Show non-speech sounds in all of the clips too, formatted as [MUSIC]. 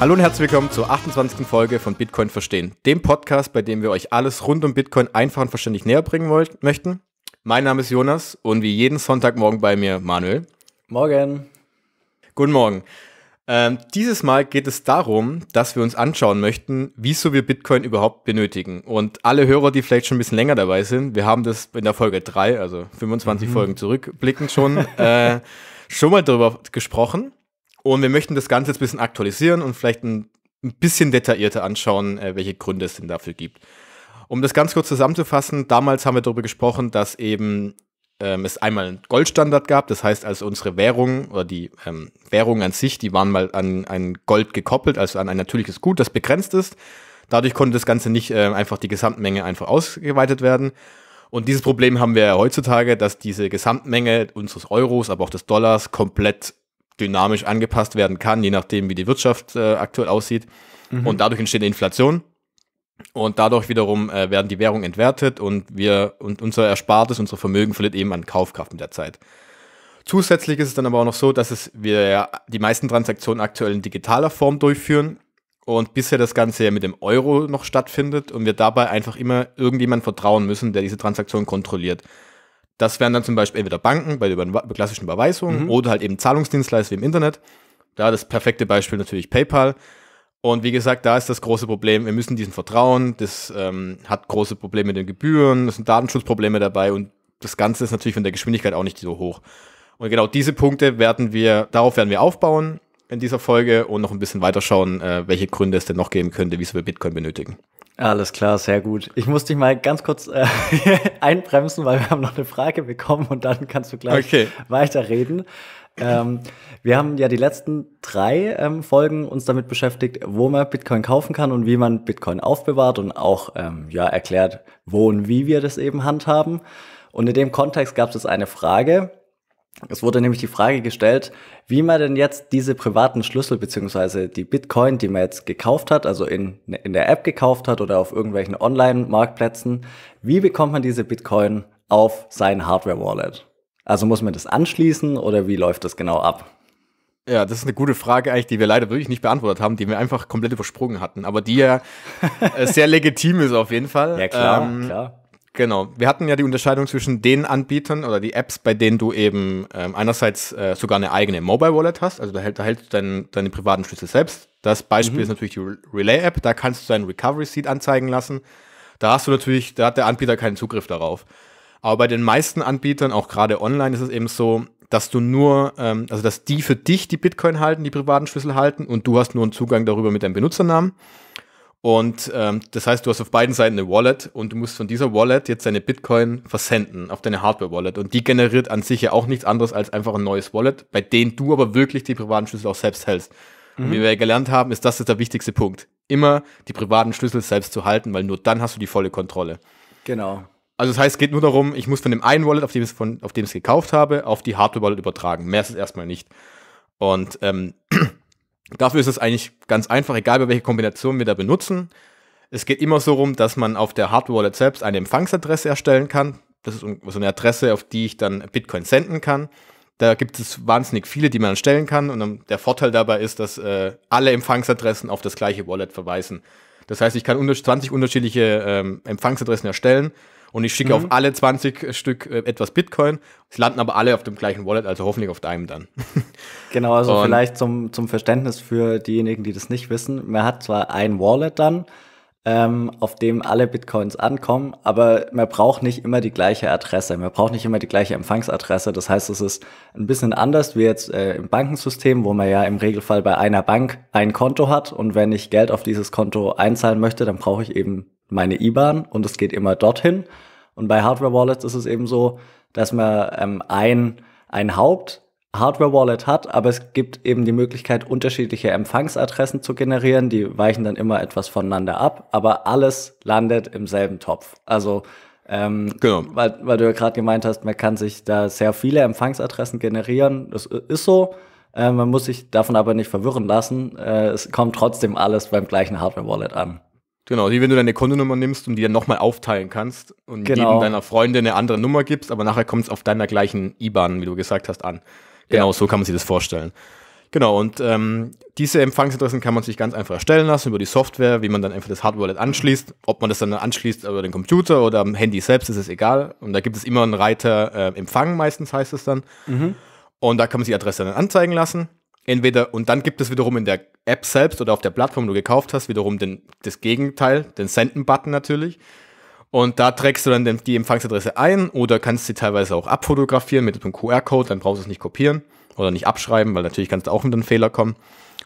Hallo und herzlich willkommen zur 28. Folge von Bitcoin Verstehen, dem Podcast, bei dem wir euch alles rund um Bitcoin einfach und verständlich näher bringen wollt, möchten. Mein Name ist Jonas und wie jeden Sonntagmorgen bei mir Manuel. Morgen. Guten Morgen. Ähm, dieses Mal geht es darum, dass wir uns anschauen möchten, wieso wir Bitcoin überhaupt benötigen. Und alle Hörer, die vielleicht schon ein bisschen länger dabei sind, wir haben das in der Folge 3, also 25 mhm. Folgen zurückblickend schon, [LAUGHS] äh, schon mal darüber gesprochen. Und wir möchten das Ganze jetzt ein bisschen aktualisieren und vielleicht ein, ein bisschen detaillierter anschauen, äh, welche Gründe es denn dafür gibt. Um das ganz kurz zusammenzufassen, damals haben wir darüber gesprochen, dass eben ähm, es einmal einen Goldstandard gab, das heißt also unsere Währung oder die ähm, Währungen an sich, die waren mal an ein Gold gekoppelt, also an ein natürliches Gut, das begrenzt ist. Dadurch konnte das Ganze nicht äh, einfach die Gesamtmenge einfach ausgeweitet werden. Und dieses Problem haben wir heutzutage, dass diese Gesamtmenge unseres Euros, aber auch des Dollars komplett dynamisch angepasst werden kann, je nachdem, wie die Wirtschaft äh, aktuell aussieht. Mhm. Und dadurch entsteht Inflation. Und dadurch wiederum äh, werden die Währungen entwertet und wir und unser Erspartes, unser Vermögen verliert eben an Kaufkraft mit der Zeit. Zusätzlich ist es dann aber auch noch so, dass es wir ja die meisten Transaktionen aktuell in digitaler Form durchführen und bisher das Ganze ja mit dem Euro noch stattfindet und wir dabei einfach immer irgendjemand vertrauen müssen, der diese Transaktion kontrolliert. Das wären dann zum Beispiel entweder Banken bei der klassischen Überweisung mhm. oder halt eben Zahlungsdienstleister wie im Internet. Da das perfekte Beispiel natürlich PayPal. Und wie gesagt, da ist das große Problem, wir müssen diesen vertrauen, das ähm, hat große Probleme mit den Gebühren, es sind Datenschutzprobleme dabei und das Ganze ist natürlich von der Geschwindigkeit auch nicht so hoch. Und genau diese Punkte werden wir, darauf werden wir aufbauen in dieser Folge und noch ein bisschen weiterschauen, äh, welche Gründe es denn noch geben könnte, wieso wir Bitcoin benötigen. Alles klar, sehr gut. Ich muss dich mal ganz kurz äh, [LAUGHS] einbremsen, weil wir haben noch eine Frage bekommen und dann kannst du gleich okay. weiterreden. Ähm, wir haben ja die letzten drei ähm, Folgen uns damit beschäftigt, wo man Bitcoin kaufen kann und wie man Bitcoin aufbewahrt und auch ähm, ja, erklärt, wo und wie wir das eben handhaben. Und in dem Kontext gab es eine Frage, es wurde nämlich die Frage gestellt, wie man denn jetzt diese privaten Schlüssel bzw. die Bitcoin, die man jetzt gekauft hat, also in, in der App gekauft hat oder auf irgendwelchen Online-Marktplätzen, wie bekommt man diese Bitcoin auf sein Hardware-Wallet? Also muss man das anschließen oder wie läuft das genau ab? Ja, das ist eine gute Frage eigentlich, die wir leider wirklich nicht beantwortet haben, die wir einfach komplett übersprungen hatten, aber die ja äh, sehr legitim ist auf jeden Fall. [LAUGHS] Ja, klar, ähm, klar. Genau. Wir hatten ja die Unterscheidung zwischen den Anbietern oder die Apps, bei denen du eben ähm, einerseits äh, sogar eine eigene Mobile Wallet hast, also da, hält, da hältst du dein, deine privaten Schlüssel selbst. Das Beispiel mhm. ist natürlich die Relay-App, da kannst du deinen Recovery-Seed anzeigen lassen. Da hast du natürlich, da hat der Anbieter keinen Zugriff darauf. Aber bei den meisten Anbietern, auch gerade online, ist es eben so, dass du nur, ähm, also dass die für dich die Bitcoin halten, die privaten Schlüssel halten und du hast nur einen Zugang darüber mit deinem Benutzernamen. Und ähm, das heißt, du hast auf beiden Seiten eine Wallet und du musst von dieser Wallet jetzt deine Bitcoin versenden auf deine Hardware-Wallet. Und die generiert an sich ja auch nichts anderes als einfach ein neues Wallet, bei dem du aber wirklich die privaten Schlüssel auch selbst hältst. Mhm. Und wie wir ja gelernt haben, ist das jetzt der wichtigste Punkt. Immer die privaten Schlüssel selbst zu halten, weil nur dann hast du die volle Kontrolle. Genau. Also das heißt, es geht nur darum, ich muss von dem einen Wallet, auf dem ich es gekauft habe, auf die Hardware-Wallet übertragen. Mehr ist es erstmal nicht. Und ähm, [CLEARS THROAT] Dafür ist es eigentlich ganz einfach, egal bei welcher Kombination wir da benutzen. Es geht immer so rum, dass man auf der Hardware selbst eine Empfangsadresse erstellen kann. Das ist so eine Adresse, auf die ich dann Bitcoin senden kann. Da gibt es wahnsinnig viele, die man stellen kann. Und der Vorteil dabei ist, dass äh, alle Empfangsadressen auf das gleiche Wallet verweisen. Das heißt, ich kann 20 unterschiedliche ähm, Empfangsadressen erstellen und ich schicke mhm. auf alle 20 äh, Stück äh, etwas Bitcoin. Es landen aber alle auf dem gleichen Wallet, also hoffentlich auf deinem dann. [LAUGHS] genau, also und vielleicht zum, zum Verständnis für diejenigen, die das nicht wissen. Man hat zwar ein Wallet dann, ähm, auf dem alle Bitcoins ankommen, aber man braucht nicht immer die gleiche Adresse, man braucht nicht immer die gleiche Empfangsadresse. Das heißt, es ist ein bisschen anders wie jetzt äh, im Bankensystem, wo man ja im Regelfall bei einer Bank ein Konto hat und wenn ich Geld auf dieses Konto einzahlen möchte, dann brauche ich eben meine IBAN und es geht immer dorthin. Und bei Hardware Wallets ist es eben so, dass man ähm, ein, ein Haupt Hardware Wallet hat, aber es gibt eben die Möglichkeit, unterschiedliche Empfangsadressen zu generieren. Die weichen dann immer etwas voneinander ab, aber alles landet im selben Topf. Also ähm, genau. weil, weil du ja gerade gemeint hast, man kann sich da sehr viele Empfangsadressen generieren. Das ist so. Äh, man muss sich davon aber nicht verwirren lassen. Äh, es kommt trotzdem alles beim gleichen Hardware Wallet an. Genau, wie wenn du deine Kontonummer nimmst und die dann nochmal aufteilen kannst und genau. jedem deiner Freunde eine andere Nummer gibst, aber nachher kommt es auf deiner gleichen IBAN, wie du gesagt hast, an. Genau, ja. so kann man sich das vorstellen. Genau, und ähm, diese Empfangsadressen kann man sich ganz einfach erstellen lassen über die Software, wie man dann einfach das hardware anschließt. Ob man das dann anschließt über den Computer oder am Handy selbst, ist es egal. Und da gibt es immer einen Reiter äh, Empfang, meistens heißt es dann. Mhm. Und da kann man sich die Adresse dann anzeigen lassen entweder, und dann gibt es wiederum in der App selbst oder auf der Plattform, wo du gekauft hast, wiederum den, das Gegenteil, den Senden-Button natürlich. Und da trägst du dann den, die Empfangsadresse ein oder kannst sie teilweise auch abfotografieren mit einem QR-Code, dann brauchst du es nicht kopieren oder nicht abschreiben, weil natürlich kannst du auch mit einem Fehler kommen.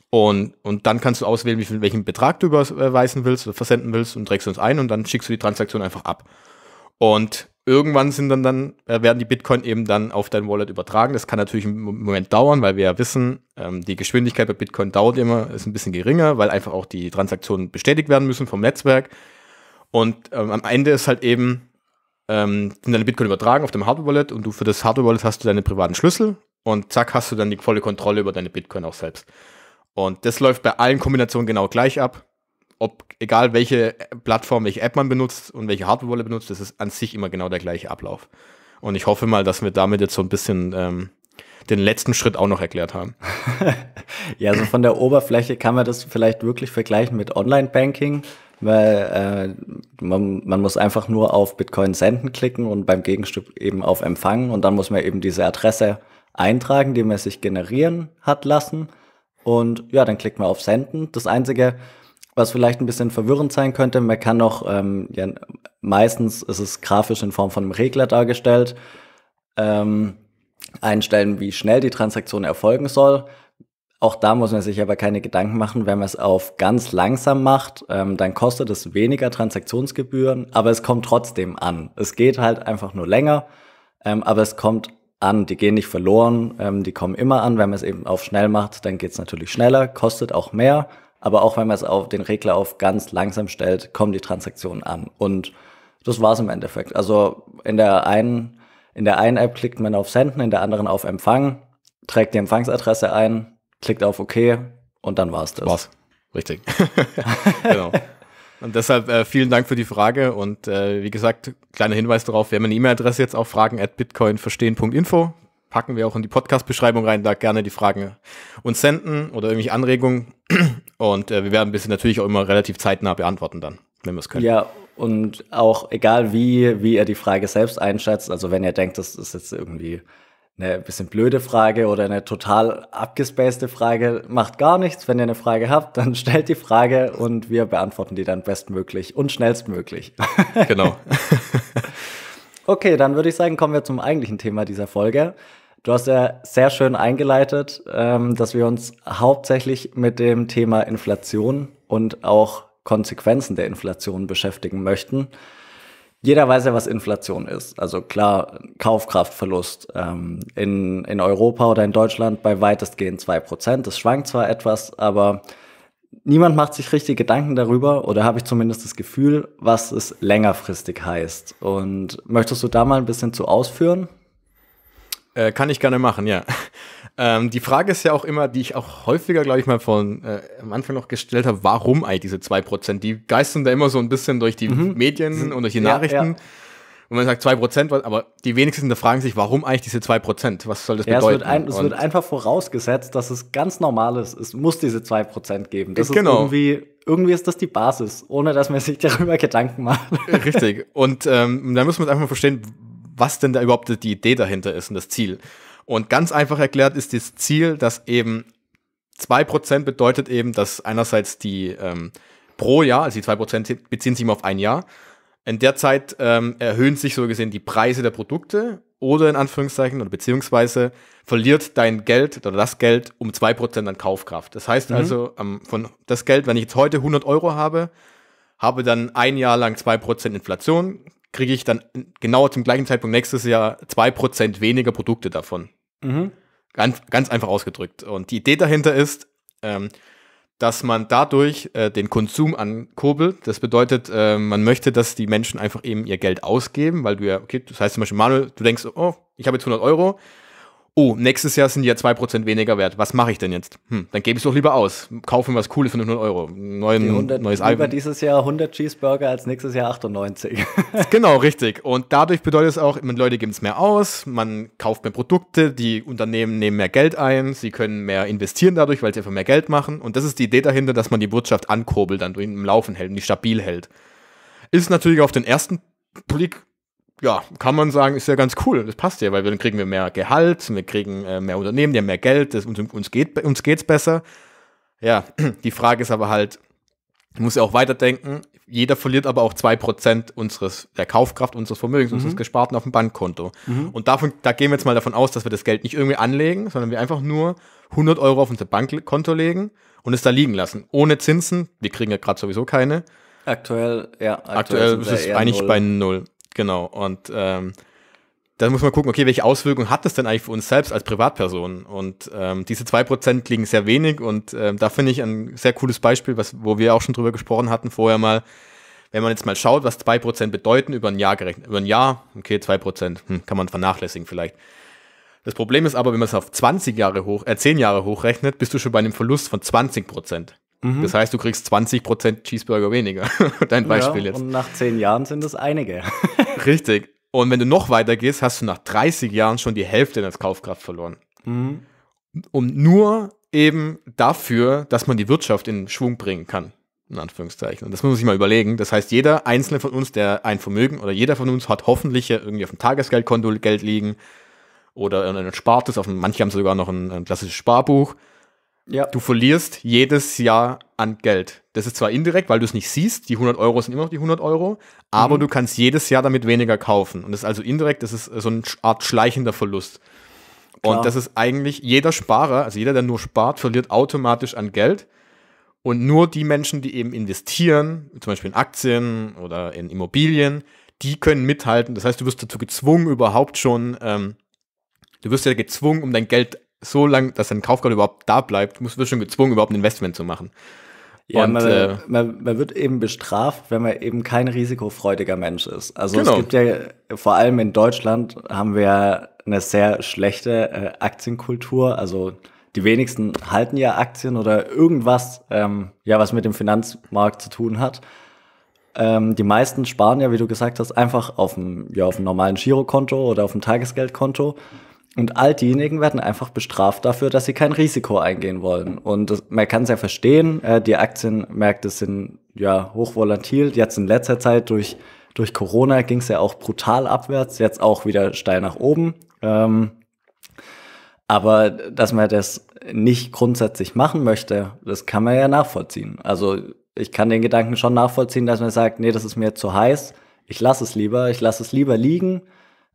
Und, und dann kannst du auswählen, wie viel, welchen Betrag du überweisen willst oder versenden willst und trägst uns ein und dann schickst du die Transaktion einfach ab. Und irgendwann sind dann, dann äh, werden die Bitcoin eben dann auf dein Wallet übertragen. Das kann natürlich einen Moment dauern, weil wir ja wissen, ähm, die Geschwindigkeit bei Bitcoin dauert immer, ist ein bisschen geringer, weil einfach auch die Transaktionen bestätigt werden müssen vom Netzwerk. Und ähm, am Ende ist halt eben, ähm, sind deine Bitcoin übertragen auf dem Hardware-Wallet und du für das Hardware-Wallet hast du deine privaten Schlüssel und zack hast du dann die volle Kontrolle über deine Bitcoin auch selbst. Und das läuft bei allen Kombinationen genau gleich ab ob egal welche Plattform, welche App man benutzt und welche Hardware-Wolle benutzt, das ist an sich immer genau der gleiche Ablauf. Und ich hoffe mal, dass wir damit jetzt so ein bisschen ähm, den letzten Schritt auch noch erklärt haben. [LAUGHS] ja, also von der Oberfläche kann man das vielleicht wirklich vergleichen mit Online-Banking, weil äh, man, man muss einfach nur auf Bitcoin senden klicken und beim Gegenstück eben auf Empfangen und dann muss man eben diese Adresse eintragen, die man sich generieren hat lassen. Und ja, dann klickt man auf Senden. Das Einzige, was vielleicht ein bisschen verwirrend sein könnte. Man kann auch, ähm, ja, meistens ist es grafisch in Form von einem Regler dargestellt, ähm, einstellen, wie schnell die Transaktion erfolgen soll. Auch da muss man sich aber keine Gedanken machen, wenn man es auf ganz langsam macht, ähm, dann kostet es weniger Transaktionsgebühren, aber es kommt trotzdem an. Es geht halt einfach nur länger, ähm, aber es kommt an. Die gehen nicht verloren, ähm, die kommen immer an. Wenn man es eben auf schnell macht, dann geht es natürlich schneller, kostet auch mehr. Aber auch wenn man es auf den Regler auf ganz langsam stellt, kommen die Transaktionen an. Und das war es im Endeffekt. Also in der einen, in der einen App klickt man auf Senden, in der anderen auf Empfang, trägt die Empfangsadresse ein, klickt auf OK und dann war es das. War's. Richtig. [LAUGHS] genau. Und deshalb äh, vielen Dank für die Frage und äh, wie gesagt, kleiner Hinweis darauf, wir haben eine E-Mail-Adresse jetzt auf fragen at bitcoinverstehen.info. Packen wir auch in die Podcast-Beschreibung rein, da gerne die Fragen uns senden oder irgendwelche Anregungen und äh, wir werden ein bisschen natürlich auch immer relativ zeitnah beantworten dann, wenn wir es können. Ja, und auch egal wie, wie ihr die Frage selbst einschätzt, also wenn ihr denkt, das ist jetzt irgendwie eine bisschen blöde Frage oder eine total abgespacede Frage, macht gar nichts. Wenn ihr eine Frage habt, dann [LAUGHS] stellt die Frage und wir beantworten die dann bestmöglich und schnellstmöglich. Genau. [LAUGHS] okay, dann würde ich sagen, kommen wir zum eigentlichen Thema dieser Folge. Du hast ja sehr schön eingeleitet, ähm, dass wir uns hauptsächlich mit dem Thema Inflation und auch Konsequenzen der Inflation beschäftigen möchten. Jeder weiß ja, was Inflation ist. Also klar, Kaufkraftverlust ähm, in, in Europa oder in Deutschland bei weitestgehend zwei Prozent. Das schwankt zwar etwas, aber niemand macht sich richtig Gedanken darüber oder habe ich zumindest das Gefühl, was es längerfristig heißt. Und möchtest du da mal ein bisschen zu ausführen? Äh, kann ich gerne machen, ja. Ähm, die Frage ist ja auch immer, die ich auch häufiger, glaube ich, mal von äh, am Anfang noch gestellt habe, warum eigentlich diese 2%? Die geistern da immer so ein bisschen durch die mhm. Medien mhm. und durch die Nachrichten. Ja, Und man sagt 2%, aber die wenigsten fragen sich, warum eigentlich diese 2%? Was soll das ja, bedeuten? Es wird, ein, es wird einfach vorausgesetzt, dass es ganz normal ist. Es muss diese 2% geben. Das genau. ist irgendwie, irgendwie ist das die Basis, ohne dass man sich darüber Gedanken macht. Richtig. Und ähm, da muss man einfach mal verstehen, was denn da überhaupt die Idee dahinter ist und das Ziel. Und ganz einfach erklärt ist das Ziel, dass eben 2% bedeutet eben, dass einerseits die ähm, pro Jahr, also die 2% beziehen sich immer auf ein Jahr, in der Zeit ähm, erhöhen sich so gesehen die Preise der Produkte oder in Anführungszeichen oder beziehungsweise verliert dein Geld oder das Geld um 2% an Kaufkraft. Das heißt mhm. also, ähm, von das Geld, wenn ich jetzt heute 100 Euro habe, habe dann ein Jahr lang 2% Inflation, kriege ich dann genau zum gleichen Zeitpunkt nächstes Jahr 2% weniger Produkte davon. Mhm. Ganz, ganz einfach ausgedrückt. Und die Idee dahinter ist, ähm, dass man dadurch äh, den Konsum ankurbelt. Das bedeutet, äh, man möchte, dass die Menschen einfach eben ihr Geld ausgeben, weil du ja, okay, das heißt zum Beispiel, Manuel, du denkst, oh, ich habe jetzt 100 Euro, oh, nächstes Jahr sind ja 2% weniger wert. Was mache ich denn jetzt? Hm, dann gebe ich es doch lieber aus. Kaufe mir was Cooles für 100 Euro. Neuen, 100, neues Album. Lieber dieses Jahr 100 Cheeseburger als nächstes Jahr 98. [LAUGHS] genau, richtig. Und dadurch bedeutet es auch, Leute geben es mehr aus, man kauft mehr Produkte, die Unternehmen nehmen mehr Geld ein, sie können mehr investieren dadurch, weil sie einfach mehr Geld machen. Und das ist die Idee dahinter, dass man die Wirtschaft ankurbelt, dann im Laufen hält und die stabil hält. Ist natürlich auf den ersten Blick ja, kann man sagen, ist ja ganz cool. Das passt ja, weil dann kriegen wir mehr Gehalt, wir kriegen äh, mehr Unternehmen, die haben mehr Geld, das, uns, uns, geht, uns geht's besser. Ja, [CLEARS THROAT] die Frage ist aber halt, ich muss ja auch weiterdenken, jeder verliert aber auch 2% unseres, der Kaufkraft unseres Vermögens, mhm. unseres Gesparten auf dem Bankkonto. Mhm. Und davon, da gehen wir jetzt mal davon aus, dass wir das Geld nicht irgendwie anlegen, sondern wir einfach nur 100 Euro auf unser Bankkonto legen und es da liegen lassen. Ohne Zinsen, wir kriegen ja gerade sowieso keine. Aktuell, ja. Aktuell, aktuell ist es eigentlich null. bei null. Genau. Und ähm, dann muss man gucken, okay, welche Auswirkungen hat das denn eigentlich für uns selbst als Privatpersonen? Und ähm, diese 2% liegen sehr wenig und ähm, da finde ich ein sehr cooles Beispiel, was, wo wir auch schon drüber gesprochen hatten vorher mal. Wenn man jetzt mal schaut, was 2% bedeuten über ein Jahr gerechnet, über ein Jahr, okay, 2% hm, kann man vernachlässigen vielleicht. Das Problem ist aber, wenn man es auf 20 Jahre hoch, äh, 10 Jahre hochrechnet, bist du schon bei einem Verlust von 20 Prozent. Mhm. Das heißt, du kriegst 20 Prozent Cheeseburger weniger. [LAUGHS] Dein Beispiel ja, jetzt. Und nach 10 Jahren sind das einige. Richtig. Und wenn du noch weiter gehst, hast du nach 30 Jahren schon die Hälfte deines Kaufkraft verloren. Mhm. Und nur eben dafür, dass man die Wirtschaft in Schwung bringen kann. In Anführungszeichen. Und das muss man sich mal überlegen. Das heißt, jeder einzelne von uns, der ein Vermögen oder jeder von uns hat hoffentlich irgendwie auf dem Tagesgeldkonto Geld liegen oder in einem Spartes, auf manche haben sogar noch ein, ein klassisches Sparbuch. Ja. Du verlierst jedes Jahr an Geld. Das ist zwar indirekt, weil du es nicht siehst, die 100 Euro sind immer noch die 100 Euro, aber mhm. du kannst jedes Jahr damit weniger kaufen. Und das ist also indirekt, das ist äh, so eine Art schleichender Verlust. Klar. Und das ist eigentlich jeder Sparer, also jeder, der nur spart, verliert automatisch an Geld. Und nur die Menschen, die eben investieren, zum Beispiel in Aktien oder in Immobilien, die können mithalten. Das heißt, du wirst dazu gezwungen, überhaupt schon, ähm, du wirst ja gezwungen, um dein Geld so lange, dass dein Kaufgrad überhaupt da bleibt, musst du schon gezwungen, überhaupt ein Investment zu machen. Ja, und, man, äh, man, man, wird eben bestraft, wenn man eben kein risikofreudiger Mensch ist. Also genau. es gibt ja, vor allem in Deutschland haben wir eine sehr schlechte äh, Aktienkultur. Also die wenigsten halten ja Aktien oder irgendwas, ähm, ja, was mit dem Finanzmarkt zu tun hat. Ähm, die meisten sparen ja, wie du gesagt hast, einfach auf dem, ja, auf dem normalen Girokonto oder auf dem Tagesgeldkonto. Und all diejenigen werden einfach bestraft dafür, dass sie kein Risiko eingehen wollen. Und das, man kann es ja verstehen, äh, die Aktienmärkte sind ja hochvolatil. Jetzt in letzter Zeit durch, durch Corona ging es ja auch brutal abwärts, jetzt auch wieder steil nach oben. Ähm, aber dass man das nicht grundsätzlich machen möchte, das kann man ja nachvollziehen. Also ich kann den Gedanken schon nachvollziehen, dass man sagt, nee, das ist mir zu heiß, ich lasse es lieber, ich lasse es lieber liegen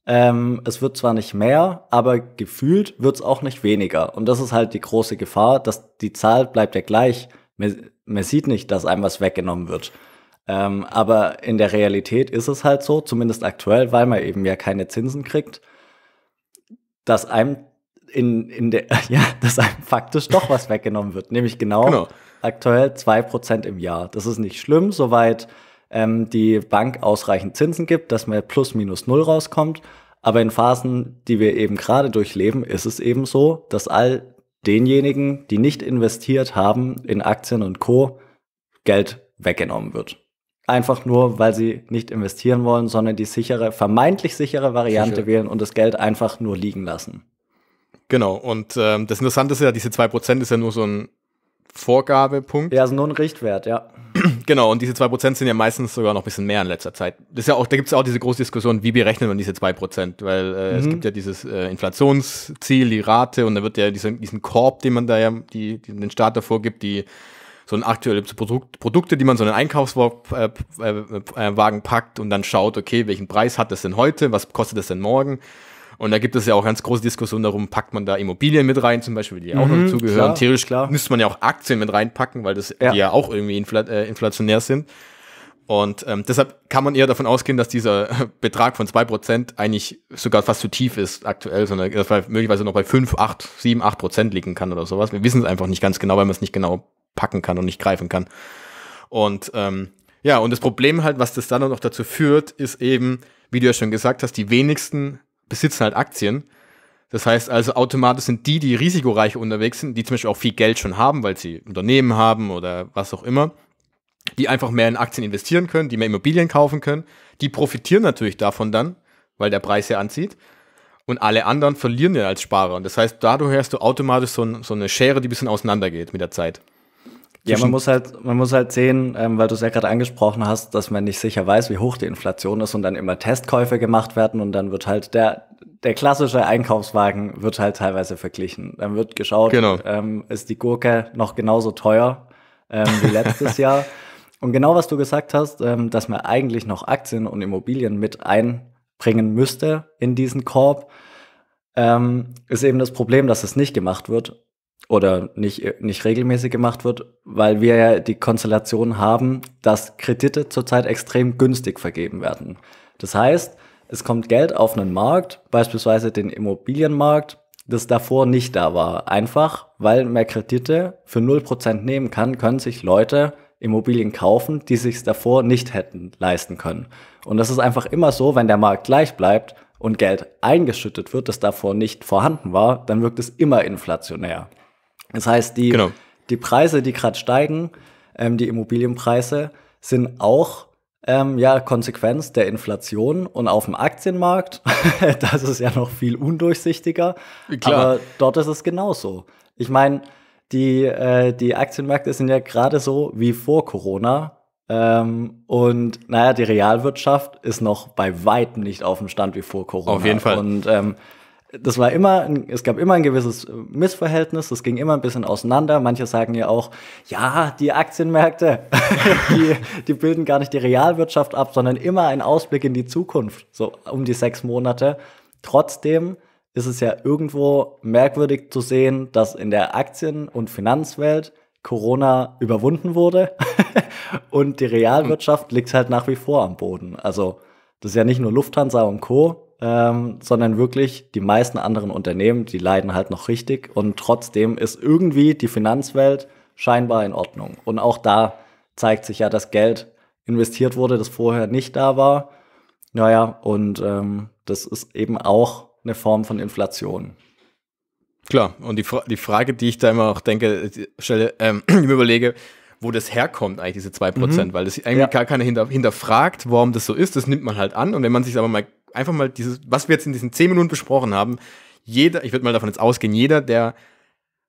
ähm, es wird zwar nicht mehr, aber gefühlt wird es auch nicht weniger. Und das ist halt die große Gefahr, dass die Zahl bleibt ja gleich. Man, man sieht nicht, dass einem was weggenommen wird. Ähm, aber in der Realität ist es halt so, zumindest aktuell, weil man eben ja keine Zinsen kriegt, dass einem in, in der, [LAUGHS] ja, dass einem faktisch doch was weggenommen wird. Nämlich genau, genau. aktuell 2% im Jahr. Das ist nicht schlimm, soweit ähm, die Bank ausreichend Zinsen gibt, dass man plus minus null rauskommt. Aber in Phasen, die wir eben gerade durchleben, ist es eben so, dass all denjenigen, die nicht investiert haben in Aktien und Co, Geld weggenommen wird. Einfach nur, weil sie nicht investieren wollen, sondern die sichere, vermeintlich sichere Variante Sicher. wählen und das Geld einfach nur liegen lassen. Genau, und ähm, das Interessante ist ja, diese 2% ist ja nur so ein Vorgabe, Punkt. Ja, also nur ein Richtwert, ja. [CLEARS THROAT] Genau, und diese 2% sind ja meistens sogar noch ein bisschen mehr in letzter Zeit. Das ist ja auch, da gibt es auch diese große Diskussion, wie berechnet man diese 2%? Weil äh, mhm. es gibt ja dieses äh, Inflationsziel, die Rate, und da wird ja diesen, diesen Korb, den man da ja, die, die den Staat davor gibt, die so ein aktuelle Produkt, Produkte, die man so in einen Einkaufswagen äh, äh, äh, packt und dann schaut, okay, welchen Preis hat das denn heute, was kostet das denn morgen? Und da gibt es ja auch ganz große Diskussionen darum, packt man da Immobilien mit rein, zum Beispiel, die auch noch mhm, dazugehören. Klar, Theoretisch klar. müsste man ja auch Aktien mit reinpacken, weil das ja, ja auch irgendwie infl äh, inflationär sind. Und ähm, deshalb kann man eher davon ausgehen, dass dieser [LAUGHS] Betrag von zwei Prozent eigentlich sogar fast zu tief ist aktuell, sondern dass äh, er möglicherweise noch bei fünf, acht, sieben, acht Prozent liegen kann oder sowas. Wir wissen es einfach nicht ganz genau, weil man es nicht genau packen kann und nicht greifen kann. Und ähm, ja, und das Problem halt, was das dann auch noch dazu führt, ist eben, wie du ja schon gesagt hast, die wenigsten besitzen halt Aktien. Das heißt also, automatisch sind die, die risikoreich unterwegs sind, die zum Beispiel auch viel Geld schon haben, weil sie Unternehmen haben oder was auch immer, die einfach mehr in Aktien investieren können, die mehr Immobilien kaufen können, die profitieren natürlich davon dann, weil der Preis ja anzieht. Und alle anderen verlieren ja als Sparer. Und das heißt, dadurch hast du automatisch so, so eine Schere, die ein bisschen auseinandergeht mit der Zeit. Ja, man muss halt, man muss halt sehen, ähm, weil du es ja gerade angesprochen hast, dass man nicht sicher weiß, wie hoch die Inflation ist und dann immer Testkäufe gemacht werden und dann wird halt der, der klassische Einkaufswagen wird halt teilweise verglichen. Dann wird geschaut, genau. ähm, ist die Gurke noch genauso teuer ähm, wie letztes Jahr. [LAUGHS] Und genau was du gesagt hast, ähm, dass man eigentlich noch Aktien und Immobilien mit einbringen müsste in diesen Korb, ähm, ist eben das Problem, dass es nicht gemacht wird oder nicht, äh, nicht regelmäßig gemacht wird, weil wir ja die Konstellation haben, dass Kredite zurzeit extrem günstig vergeben werden. Das heißt, es kommt Geld auf einen Markt, beispielsweise den Immobilienmarkt, das davor nicht da war. Einfach, weil mehr Kredite für 0% nehmen kann, können sich Leute Immobilien kaufen, die sich davor nicht hätten leisten können. Und das ist einfach immer so, wenn der Markt gleich bleibt und Geld eingeschüttet wird, das davor nicht vorhanden war, dann wirkt es immer inflationär. Das heißt, die, genau. die Preise, die gerade steigen, ähm, die Immobilienpreise, sind auch ähm, ja, Konsequenz der Inflation und auf dem Aktienmarkt, [LAUGHS] das ist ja noch viel undurchsichtiger, Klar. aber dort ist es genauso. Ich meine, die, äh, die Aktienmärkte sind ja gerade so wie vor Corona. Ähm, und naja, die Realwirtschaft ist noch bei weitem nicht auf dem Stand wie vor Corona. Auf jeden Fall. Und ähm, das war immer, es gab immer ein gewisses äh, Missverhältnis, das ging immer ein bisschen auseinander. Manche sagen ja auch, ja, die Aktienmärkte, [LAUGHS] die, die bilden gar nicht die Realwirtschaft ab, sondern immer ein Ausblick in die Zukunft, so um die sechs Monate. Trotzdem ist es ja irgendwo merkwürdig zu sehen, dass in der Aktien- und Finanzwelt Corona überwunden wurde [LAUGHS] und die Realwirtschaft liegt halt nach wie vor am Boden. Also das ist ja nicht nur Lufthansa und Co ähm, sondern wirklich die meisten anderen Unternehmen, die leiden halt noch richtig und trotzdem ist irgendwie die Finanzwelt scheinbar in Ordnung. Und auch da zeigt sich ja, dass Geld investiert wurde, das vorher nicht da war. Naja, und ähm, das ist eben auch eine Form von Inflation. Klar, und die, Fra die Frage, die ich da immer auch denke, äh, stelle, ähm, [CLEARS THROAT] überlege, wo das herkommt, eigentlich diese 2%, mhm. weil das eigentlich ja. gar keiner hinter, hinterfragt, warum das so ist. Das nimmt man halt an. Und wenn man sich aber mal einfach mal dieses, was wir jetzt in diesen zehn Minuten besprochen haben, jeder, ich würde mal davon jetzt ausgehen, jeder, der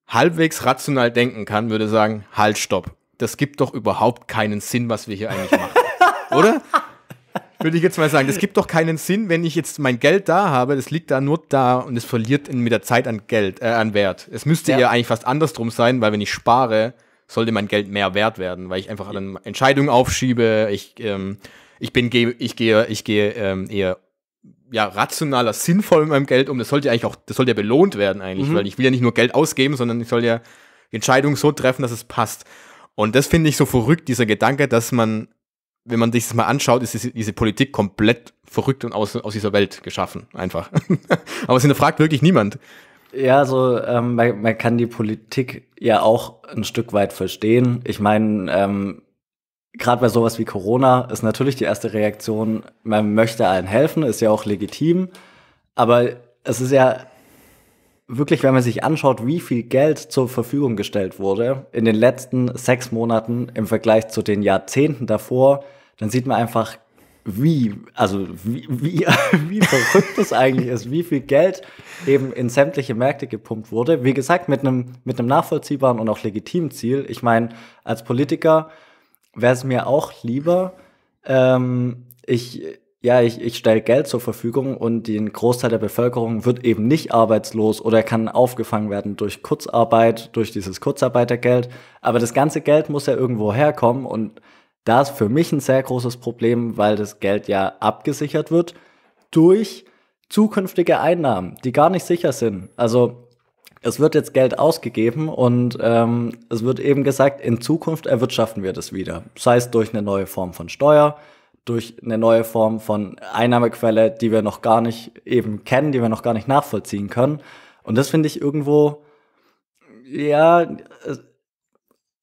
halbwegs rational denken kann, würde sagen, halt, stopp. Das gibt doch überhaupt keinen Sinn, was wir hier eigentlich machen. [LAUGHS] Oder? Würde ich jetzt mal sagen, das gibt doch keinen Sinn, wenn ich jetzt mein Geld da habe, das liegt da nur da und es verliert in, mit der Zeit an Geld, äh, an Wert. Es müsste ja. ja eigentlich fast andersrum sein, weil wenn ich spare, sollte mein Geld mehr wert werden, weil ich einfach dann Entscheidungen aufschiebe, ich, ähm, ich bin, ich gehe, ich gehe ähm, eher ja, rationaler sinnvoll mit meinem Geld um. Das sollte ja eigentlich auch, das sollte ja belohnt werden eigentlich, mhm. weil ich will ja nicht nur Geld ausgeben, sondern ich soll ja Entscheidungen so treffen, dass es passt. Und das finde ich so verrückt, dieser Gedanke, dass man, wenn man sich das mal anschaut, ist diese, diese Politik komplett verrückt und aus, aus dieser Welt geschaffen, einfach. [LAUGHS] Aber es hinterfragt wirklich niemand. Ja, so also, ähm, man, man kann die Politik ja auch ein Stück weit verstehen. Ich meine, ähm, gerade bei sowas wie Corona ist natürlich die erste Reaktion, man möchte allen helfen, ist ja auch legitim. Aber es ist ja wirklich, wenn man sich anschaut, wie viel Geld zur Verfügung gestellt wurde in den letzten sechs Monaten im Vergleich zu den Jahrzehnten davor, dann sieht man einfach, wie, also wie, wie, [LAUGHS] wie verrückt es eigentlich ist, wie viel Geld eben in sämtliche Märkte gepumpt wurde. Wie gesagt, mit einem, mit einem nachvollziehbaren und auch legitimen Ziel. Ich meine, als Politiker wäre es mir auch lieber, ähm, ich, ja, ich, ich stelle Geld zur Verfügung und den Großteil der Bevölkerung wird eben nicht arbeitslos oder kann aufgefangen werden durch Kurzarbeit, durch dieses Kurzarbeitergeld. Aber das ganze Geld muss ja irgendwo herkommen und da ist für mich ein sehr großes Problem, weil das Geld ja abgesichert wird durch zukünftige Einnahmen, die gar nicht sicher sind. Also es wird jetzt Geld ausgegeben und ähm, es wird eben gesagt, in Zukunft erwirtschaften wir das wieder. Sei es durch eine neue Form von Steuer, durch eine neue Form von Einnahmequelle, die wir noch gar nicht eben kennen, die wir noch gar nicht nachvollziehen können. Und das finde ich irgendwo, ja,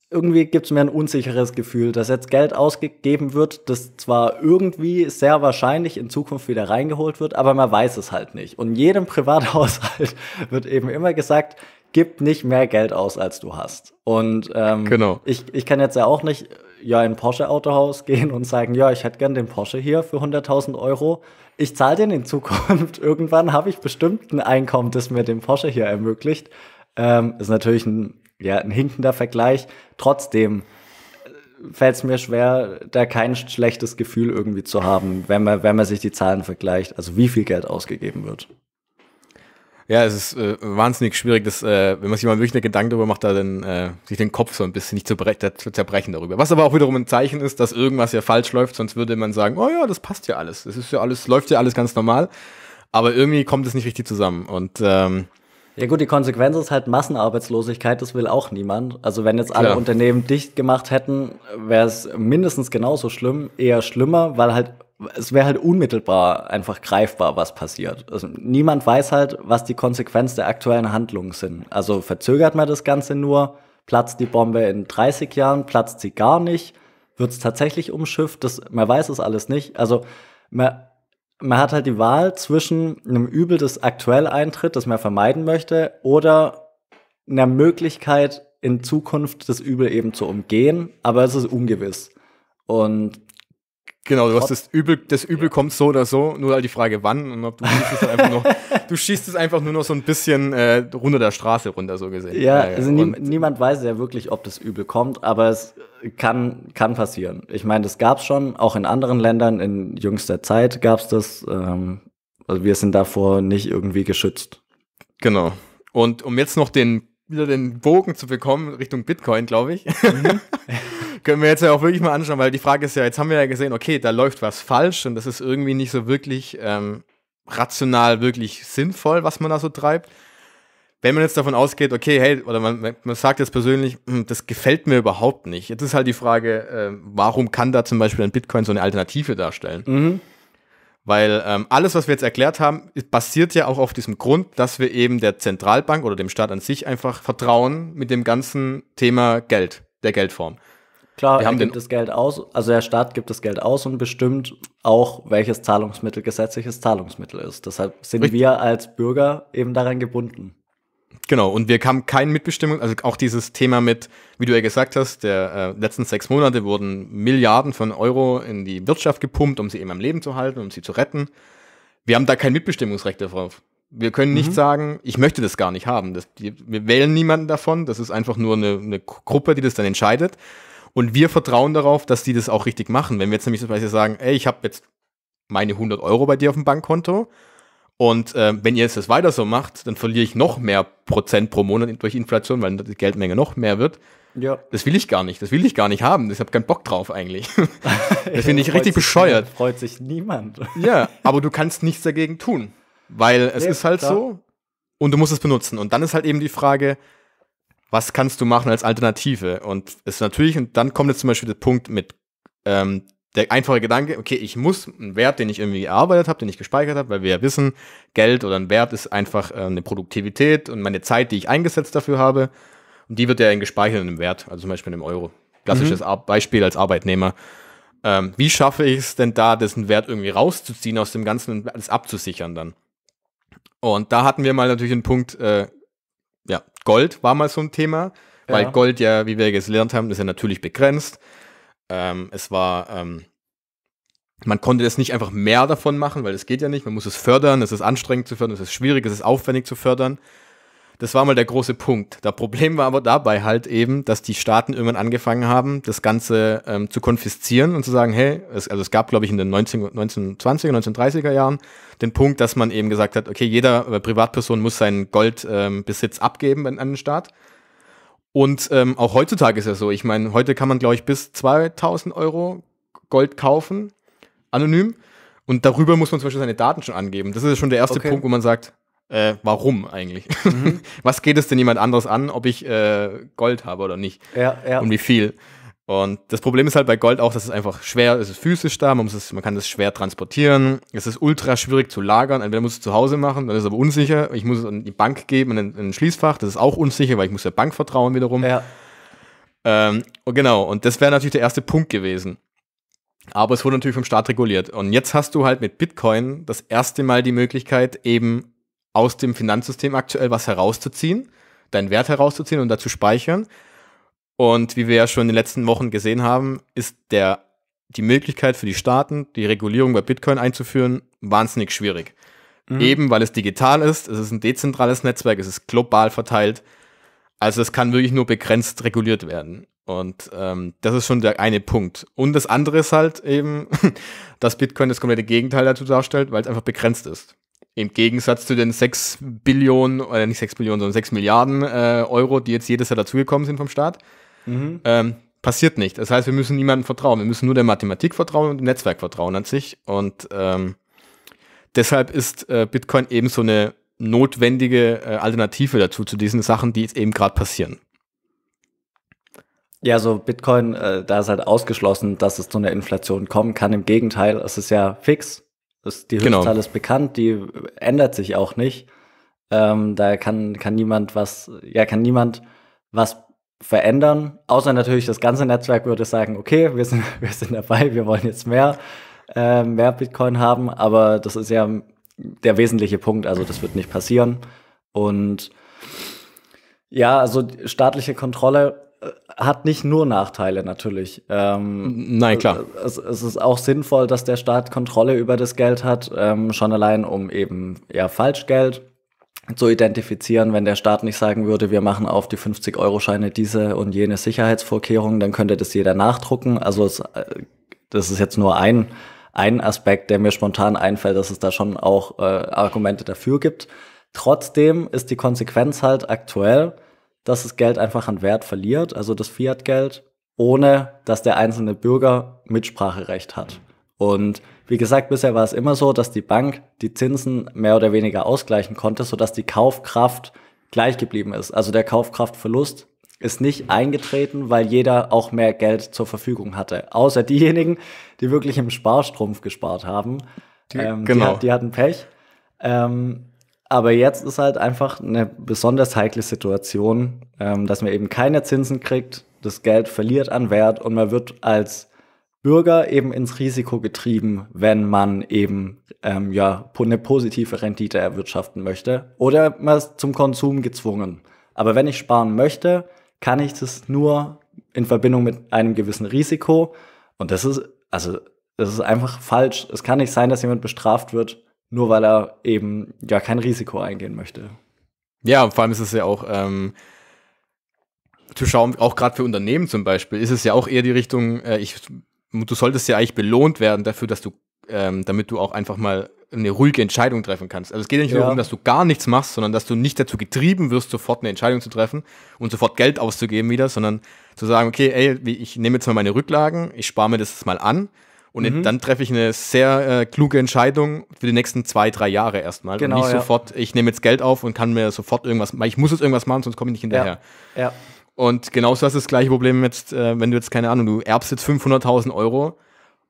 irgendwie gibt es mir ein unsicheres Gefühl, dass jetzt Geld ausgegeben wird, das zwar irgendwie sehr wahrscheinlich in Zukunft wieder reingeholt wird, aber man weiß es halt nicht. Und jedem Privathaushalt [LAUGHS] wird eben immer gesagt, gib nicht mehr Geld aus, als du hast. Und ähm, genau. ich, ich kann jetzt ja auch nicht ja in ein Porsche Autohaus gehen und sagen, ja, ich hätte gern den Porsche hier für 100.000 Euro. Ich zahle den in Zukunft. [LAUGHS] Irgendwann habe ich bestimmt ein Einkommen, das mir den Porsche hier ermöglicht. Ähm, ist natürlich ein ja, ein hinkender Vergleich. Trotzdem äh, fällt es mir schwer, da kein schlechtes Gefühl irgendwie zu haben, wenn man, wenn man sich die Zahlen vergleicht, also wie viel Geld ausgegeben wird. Ja, es ist äh, wahnsinnig schwierig, dass, äh, wenn man sich mal wirklich eine Gedanken darüber macht, da dann, äh, sich den Kopf so ein bisschen nicht zu zerbrechen darüber. Was aber auch wiederum ein Zeichen ist, dass irgendwas ja falsch läuft, sonst würde man sagen, oh ja, das passt ja alles, das ist ja alles, läuft ja alles ganz normal. Aber irgendwie kommt es nicht richtig zusammen. Und ähm, ja gut, die Konsequenz ist halt Massenarbeitslosigkeit, das will auch niemand. Also wenn jetzt alle Klar. Unternehmen dicht gemacht hätten, wäre es mindestens genauso schlimm, eher schlimmer, weil halt es wäre halt unmittelbar einfach greifbar, was passiert. Also niemand weiß halt, was die Konsequenz der aktuellen Handlungen sind. Also verzögert man das Ganze nur, platzt die Bombe in 30 Jahren, platzt sie gar nicht, wird es tatsächlich umschifft, das, man weiß es alles nicht. Also man, man hat halt die Wahl zwischen einem Übel, das aktuell eintritt, das man vermeiden möchte, oder einer Möglichkeit, in Zukunft das Übel eben zu umgehen, aber es ist ungewiss. Und Genau, du hast das Übel, das Übel ja. kommt so oder so, nur halt die Frage wann und ob du schießt es einfach noch, [LAUGHS] du schießt es einfach nur noch so ein bisschen äh, runter der Straße runter, so gesehen. Ja, äh, also nie, niemand weiß ja wirklich, ob das Übel kommt, aber es kann, kann passieren. Ich meine, das gab es schon, auch in anderen Ländern, in jüngster Zeit gab es das. Ähm, also wir sind davor nicht irgendwie geschützt. Genau. Und um jetzt noch den wieder den Bogen zu bekommen Richtung Bitcoin, glaube ich. Mhm. [LAUGHS] Können wir jetzt ja auch wirklich mal anschauen, weil die Frage ist ja, jetzt haben wir ja gesehen, okay, da läuft was falsch und das ist irgendwie nicht so wirklich ähm, rational, wirklich sinnvoll, was man da so treibt. Wenn man jetzt davon ausgeht, okay, hey, oder man, man sagt jetzt persönlich, hm, das gefällt mir überhaupt nicht. Jetzt ist halt die Frage, äh, warum kann da zum Beispiel ein Bitcoin so eine Alternative darstellen? Mhm. Weil ähm, alles, was wir jetzt erklärt haben, basiert ja auch auf diesem Grund, dass wir eben der Zentralbank oder dem Staat an sich einfach vertrauen mit dem ganzen Thema Geld, der Geldform. Klar, wir haben gibt das Geld aus, also der Staat gibt das Geld aus und bestimmt auch, welches Zahlungsmittel gesetzliches Zahlungsmittel ist. Deshalb sind Richtig. wir als Bürger eben daran gebunden. Genau, und wir haben keine Mitbestimmung, also auch dieses Thema mit, wie du ja gesagt hast, der äh, letzten sechs Monate wurden Milliarden von Euro in die Wirtschaft gepumpt, um sie eben am Leben zu halten, um sie zu retten. Wir haben da kein Mitbestimmungsrecht darauf. Wir können nicht mhm. sagen, ich möchte das gar nicht haben. Das, die, wir wählen niemanden davon, das ist einfach nur eine, eine Gruppe, die das dann entscheidet. Und wir vertrauen darauf, dass die das auch richtig machen. Wenn wir jetzt nämlich zum Beispiel sagen, ey, ich habe jetzt meine 100 Euro bei dir auf dem Bankkonto und äh, wenn ihr jetzt das weiter so macht, dann verliere ich noch mehr Prozent pro Monat durch Inflation, weil die Geldmenge noch mehr wird. Ja. Das will ich gar nicht. Das will ich gar nicht haben. Ich habe keinen Bock drauf eigentlich. [LAUGHS] das finde ich [LAUGHS] richtig bescheuert. Niemand, freut sich niemand. ja, [LAUGHS] aber du kannst nichts dagegen tun, weil es nee, ist halt klar. so und du musst es benutzen. Und dann ist halt eben die Frage, was kannst du machen als Alternative? Und es ist natürlich, und dann kommt jetzt zum Beispiel der Punkt mit ähm, der einfache Gedanke, okay, ich muss einen Wert, den ich irgendwie gearbeitet habe, den ich gespeichert habe, weil wir ja wissen, Geld oder ein Wert ist einfach äh, eine Produktivität und meine Zeit, die ich eingesetzt dafür habe, und die wird ja in gespeichertem Wert, also zum Beispiel in einem Euro. Klassisches mhm. Beispiel als Arbeitnehmer. Ähm, wie schaffe ich es denn da, dessen Wert irgendwie rauszuziehen aus dem Ganzen und alles abzusichern dann? Und da hatten wir mal natürlich einen Punkt, äh, ja, Gold war mal so ein Thema, weil Gold ja, wie wir jetzt gelernt haben, ist ja natürlich begrenzt. Ähm, es war, ähm, man konnte jetzt nicht einfach mehr davon machen, weil es geht ja nicht. Man muss es fördern, es ist anstrengend zu fördern, es ist schwierig, es ist aufwendig zu fördern. Das war mal der große Punkt. Das Problem war aber dabei halt eben, dass die Staaten irgendwann angefangen haben, das Ganze ähm, zu konfiszieren und zu sagen, hey, es, also es gab, glaube ich, in den 19, 1920er, 1930er Jahren den Punkt, dass man eben gesagt hat, okay, jeder äh, Privatperson muss seinen Goldbesitz ähm, abgeben an den Staat. Und ähm, auch heutzutage ist ja so. Ich meine, heute kann man, glaube ich, bis 2000 Euro Gold kaufen, anonym. Und darüber muss man zum Beispiel seine Daten schon angeben. Das ist schon der erste okay. Punkt, wo man sagt, äh, warum eigentlich? Mhm. [LAUGHS] Was geht es denn jemand anderes an, ob ich äh, Gold habe oder nicht? Ja, ja. Und wie viel? Und das Problem ist halt bei Gold auch, dass es einfach schwer ist, es ist physisch da, man, muss es, man kann es schwer transportieren, es ist ultra schwierig zu lagern, entweder muss es zu Hause machen, dann ist es aber unsicher, ich muss es an die Bank geben, in, in ein Schließfach, das ist auch unsicher, weil ich muss der Bank vertrauen wiederum. Ja. Ähm, genau, und das wäre natürlich der erste Punkt gewesen. Aber es wurde natürlich vom Staat reguliert. Und jetzt hast du halt mit Bitcoin das erste Mal die Möglichkeit, eben aus dem Finanzsystem aktuell was herauszuziehen, deinen Wert herauszuziehen und dazu speichern und wie wir ja schon in den letzten Wochen gesehen haben, ist der, die Möglichkeit für die Staaten, die Regulierung bei Bitcoin einzuführen, wahnsinnig schwierig. Mhm. Eben weil es digital ist, es ist ein dezentrales Netzwerk, es ist global verteilt. Also es kann wirklich nur begrenzt reguliert werden. Und ähm, das ist schon der eine Punkt. Und das andere ist halt eben, [LAUGHS] dass Bitcoin das komplette Gegenteil dazu darstellt, weil es einfach begrenzt ist. Im Gegensatz zu den 6 Billionen, oder äh, nicht 6 Billionen, sondern 6 Milliarden äh, Euro, die jetzt jedes Jahr dazugekommen sind vom Staat. Mhm. Ähm, passiert nicht. Das heißt, wir müssen niemandem vertrauen. Wir müssen nur der Mathematik vertrauen und dem Netzwerk vertrauen an sich. Und ähm, deshalb ist äh, Bitcoin eben so eine notwendige äh, Alternative dazu, zu diesen Sachen, die jetzt eben gerade passieren. Ja, so Bitcoin, äh, da ist halt ausgeschlossen, dass es zu einer Inflation kommen kann. Im Gegenteil, es ist ja fix. Es, die Höchstzahl genau. ist bekannt, die ändert sich auch nicht. Ähm, da kann, kann niemand was, ja, kann niemand was verändern. Außer natürlich das ganze Netzwerk würde sagen, okay, wir sind, [LAUGHS] wir sind dabei, wir wollen jetzt mehr, äh, mehr Bitcoin haben, aber das ist ja der wesentliche Punkt, also das wird nicht passieren. Und ja, also staatliche Kontrolle äh, hat nicht nur Nachteile natürlich. Ähm, Nein, klar. Es, es, ist auch sinnvoll, dass der Staat Kontrolle über das Geld hat, ähm, schon allein um eben ja Falschgeld zu identifizieren, wenn der Staat nicht sagen würde, wir machen auf die 50-Euro-Scheine diese und jene Sicherheitsvorkehrungen, dann könnte das jeder nachdrucken. Also es, äh, das ist jetzt nur ein, ein Aspekt, der mir spontan einfällt, dass es da schon auch äh, Argumente dafür gibt. Trotzdem ist die Konsequenz halt aktuell, dass das Geld einfach an Wert verliert, also das Fiat-Geld, ohne dass der einzelne Bürger Mitspracherecht hat. Und wie gesagt, bisher war es immer so, dass die Bank die Zinsen mehr oder weniger ausgleichen konnte, sodass die Kaufkraft gleich geblieben ist. Also der Kaufkraftverlust ist nicht eingetreten, weil jeder auch mehr Geld zur Verfügung hatte. Außer diejenigen, die wirklich im Sparstrumpf gespart haben. Die, ähm, genau. Die, die, hatten Pech. Ähm, aber jetzt ist halt einfach eine besonders heikle Situation, ähm, dass man eben keine Zinsen kriegt, das Geld verliert an Wert und man wird als Bürger eben ins Risiko getrieben, wenn man eben ähm, ja eine positive Rendite erwirtschaften möchte oder man ist zum Konsum gezwungen. Aber wenn ich sparen möchte, kann ich das nur in Verbindung mit einem gewissen Risiko und das ist also das ist einfach falsch. Es kann nicht sein, dass jemand bestraft wird, nur weil er eben ja kein Risiko eingehen möchte. Ja, vor allem ist es ja auch ähm zu schauen, auch gerade für Unternehmen zum Beispiel, ist es ja auch eher die Richtung, äh, ich du solltest ja eigentlich belohnt werden dafür, dass du, ähm, damit du auch einfach mal eine ruhige Entscheidung treffen kannst. Also es geht ja nicht ja. darum, dass du gar nichts machst, sondern dass du nicht dazu getrieben wirst, sofort eine Entscheidung zu treffen und sofort Geld auszugeben wieder, sondern zu sagen, okay, ey, ich nehme jetzt mal meine Rücklagen, ich spare mir das jetzt mal an und mhm. dann treffe ich eine sehr äh, kluge Entscheidung für die nächsten zwei, drei Jahre erstmal. Genau, und nicht ja. sofort, ich nehme jetzt Geld auf und kann mir sofort irgendwas, ich muss jetzt irgendwas machen, sonst komme ich nicht hinterher. Ja. ja. Und genauso hast du das gleiche Problem jetzt, äh, wenn du jetzt, keine Ahnung, du erbst jetzt 500.000 Euro